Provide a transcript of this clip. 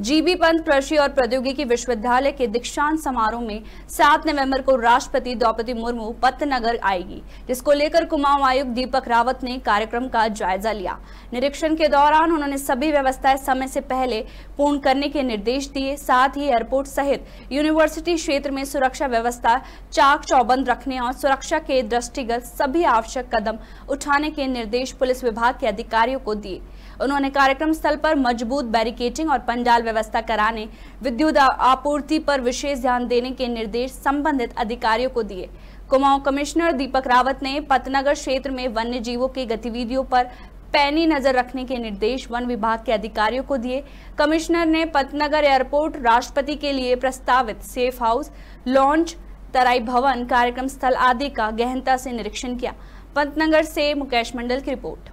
GB Pant कृषि और प्रौद्योगिकी विश्वविद्यालय के दीक्षांत समारोह में 7 नवंबर को राष्ट्रपति द्रौपदी मुर्मू पतनगर आएगी जिसको लेकर कुमाऊं आयुक्त दीपक रावत ने कार्यक्रम का जायजा लिया निरीक्षण के दौरान उन्होंने सभी व्यवस्थाएं समय से पहले पूर्ण करने के निर्देश दिए साथ ही एयरपोर्ट सहित यूनिवर्सिटी क्षेत्र में सुरक्षा व्यवस्था चाक चौबंद रखने और सुरक्षा के दृष्टिगत सभी आवश्यक कदम उठाने के निर्देश पुलिस विभाग के अधिकारियों को दिए उन्होंने कार्यक्रम स्थल पर मजबूत बैरिकेटिंग और पंडाल व्यवस्था कराने विद्युत आपूर्ति पर विशेष ध्यान देने के निर्देश संबंधित अधिकारियों को दिए कुमाऊं कमिश्नर दीपक रावत ने पतनगर क्षेत्र में वन्य जीवों की गतिविधियों पर पैनी नजर रखने के निर्देश वन विभाग के अधिकारियों को दिए कमिश्नर ने पतनगर एयरपोर्ट राष्ट्रपति के लिए प्रस्तावित सेफ हाउस लॉन्च तराई भवन कार्यक्रम स्थल आदि का गहनता से निरीक्षण किया पतनगर से मुकेश मंडल की रिपोर्ट